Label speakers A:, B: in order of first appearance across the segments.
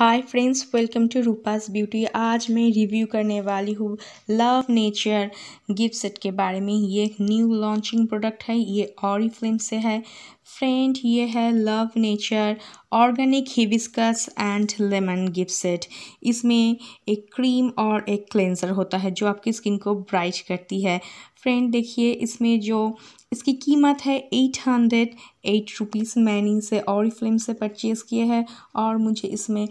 A: hi friends welcome to Roopa's beauty आज मैं review करने वाली हूँ लव नेचर गिफ्ट सेट के बारे में ये न्यू लॉन्चिंग प्रोडक्ट है ये ऑरी फ्लेम से है फ्रेंड ये है love nature organic hibiscus and lemon gift set इसमें एक क्रीम और एक क्लेंजर होता है जो आपकी स्किन को ब्राइट करती है फ्रेंड देखिए इसमें जो इसकी कीमत है एट हंड्रेड एट रुपीज़ मैंने इसे और फ्लिम से परचेज़ किया है और मुझे इसमें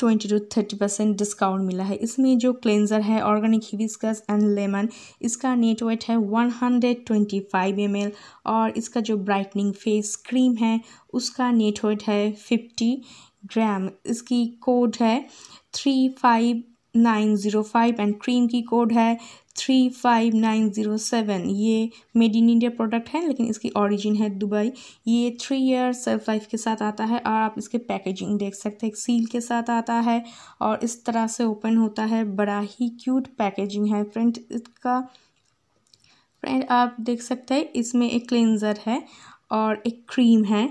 A: twenty two thirty percent discount मिला है इसमें जो क्लेंजर है ऑर्गेनिक हिबिस्कस एंड लेमन इसका नेट वेट है one hundred twenty five M L और इसका जो ब्राइटनिंग फेस क्रीम है उसका नेट वेट है फिफ्टी ग्राम इसकी कोड है three five nine zero five and cream की कोड है three five nine zero seven ये मेड इन इंडिया प्रोडक्ट है लेकिन इसकी ओरिजिन है दुबई ये थ्री ईयर सेल्फ लाइफ के साथ आता है और आप इसके पैकेजिंग देख सकते हैं सील के साथ आता है और इस तरह से ओपन होता है बड़ा ही क्यूट पैकेजिंग है फ्रेंड इसका फ्रेंड आप देख सकते हैं इसमें एक क्लेंज़र है और एक क्रीम है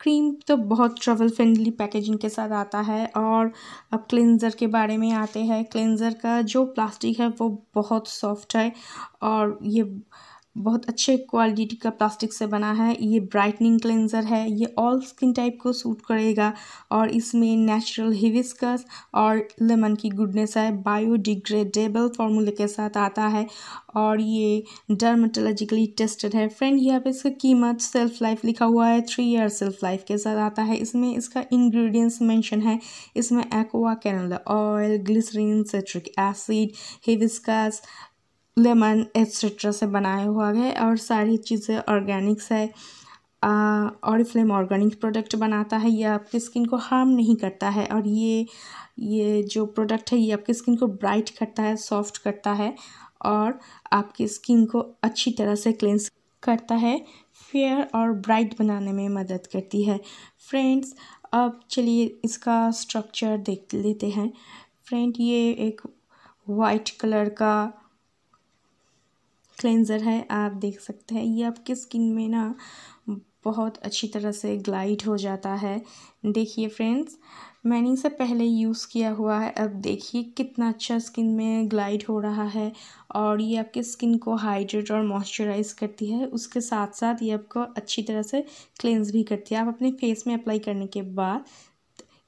A: क्रीम तो बहुत ट्रैवल फ्रेंडली पैकेजिंग के साथ आता है और अब क्लेंज़र के बारे में आते हैं क्लेंज़र का जो प्लास्टिक है वो बहुत सॉफ्ट है और ये बहुत अच्छे क्वालिटी का प्लास्टिक से बना है ये ब्राइटनिंग क्लेंजर है ये ऑल स्किन टाइप को सूट करेगा और इसमें नेचुरल हिविस्कस और लेमन की गुडनेस है बायोडिग्रेडेबल फार्मूले के साथ आता है और ये डर्माटोलॉजिकली टेस्टेड है फ्रेंड यहाँ पे इसका कीमत सेल्फ लाइफ लिखा हुआ है थ्री ईयर सेल्फ लाइफ के साथ आता है इसमें इसका इन्ग्रीडियंट्स मैंशन है इसमें aqua canola oil glycerin citric acid hibiscus lemon etcetera से बनाया हुआ है और सारी चीज़ें ऑर्गेनिक्स है और फ्लेम ऑर्गेनिक प्रोडक्ट बनाता है ये आपकी स्किन को हार्म नहीं करता है और ये ये जो प्रोडक्ट है ये आपकी स्किन को ब्राइट करता है सॉफ्ट करता है और आपकी स्किन को अच्छी तरह से क्लेंस करता है फेयर और ब्राइट बनाने में मदद करती है फ्रेंड्स अब चलिए इसका स्ट्रक्चर देख लेते हैं फ्रेंड ये एक वाइट कलर का क्लेंज़र है आप देख सकते हैं ये आपकी स्किन में ना बहुत अच्छी तरह से ग्लाइड हो जाता है देखिए फ्रेंड्स मैंने इसे पहले यूज़ किया हुआ है अब देखिए कितना अच्छा स्किन में ग्लाइड हो रहा है और ये आपके स्किन को हाइड्रेट और मॉइस्चराइज करती है उसके साथ साथ ये आपको अच्छी तरह से क्लेंज भी करती है आप अपने फेस में अप्लाई करने के बाद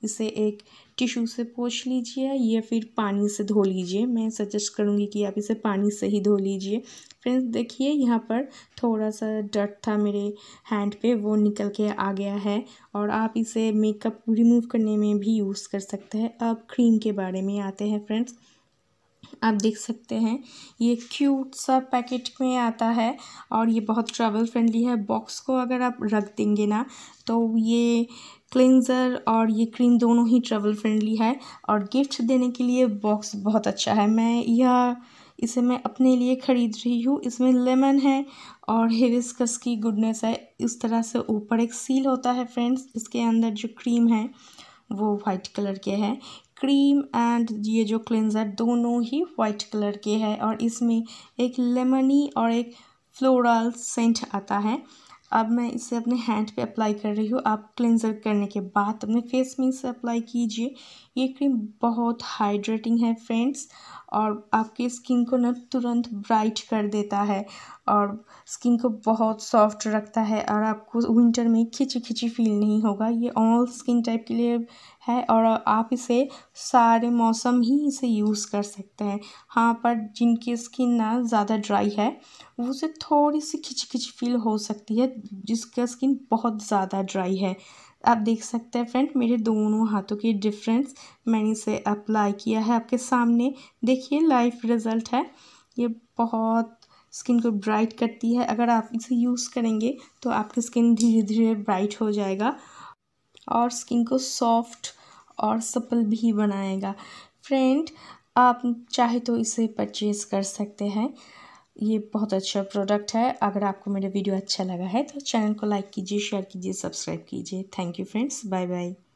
A: इसे एक टिशू से पोछ लीजिए या फिर पानी से धो लीजिए मैं सजेस्ट करूँगी कि आप इसे पानी से ही धो लीजिए फ्रेंड्स देखिए यहाँ पर थोड़ा सा डट था मेरे हैंड पे वो निकल के आ गया है और आप इसे मेकअप रिमूव करने में भी यूज़ कर सकते हैं अब क्रीम के बारे में आते हैं फ्रेंड्स आप देख सकते हैं ये क्यूट सा पैकेट में आता है और ये बहुत ट्रैवल फ्रेंडली है बॉक्स को अगर आप रख देंगे ना तो ये क्लिनज़र और ये क्रीम दोनों ही ट्रेवल फ्रेंडली है और गिफ्ट देने के लिए बॉक्स बहुत अच्छा है मैं यह इसे मैं अपने लिए ख़रीद रही हूँ इसमें लेमन है और हेविस्कस की गुडनेस है इस तरह से ऊपर एक सील होता है फ्रेंड्स इसके अंदर जो क्रीम है वो वाइट कलर के है क्रीम एंड ये जो क्लिनज़र दोनों ही वाइट कलर के है और इसमें एक लेमनी और एक फ्लोरल सेंट आता है अब मैं इसे अपने हैंड पे अप्लाई कर रही हूँ आप क्लेंजर करने के बाद अपने फेस में इसे अप्लाई कीजिए ये क्रीम बहुत हाइड्रेटिंग है फ्रेंड्स और आपकी स्किन को ना तुरंत ब्राइट कर देता है और स्किन को बहुत सॉफ्ट रखता है और आपको विंटर में खिंची खिंची फील नहीं होगा ये ऑल स्किन टाइप के लिए है और आप इसे सारे मौसम ही इसे यूज़ कर सकते हैं हाँ पर जिनकी स्किन ना ज़्यादा ड्राई है उसे थोड़ी सी खिच खिच फील हो सकती है जिसका स्किन बहुत ज़्यादा ड्राई है आप देख सकते हैं फ्रेंड मेरे दोनों हाथों की डिफरेंस मैंने इसे अप्लाई किया है आपके सामने देखिए लाइफ रिज़ल्ट है ये बहुत स्किन को ब्राइट करती है अगर आप इसे यूज़ करेंगे तो आपकी स्किन धीरे धीरे ब्राइट हो जाएगा और स्किन को सॉफ्ट और सफल भी बनाएगा फ्रेंड आप चाहे तो इसे परचेज़ कर सकते हैं ये बहुत अच्छा प्रोडक्ट है अगर आपको मेरा वीडियो अच्छा लगा है तो चैनल को लाइक कीजिए शेयर कीजिए सब्सक्राइब कीजिए thank you friends bye bye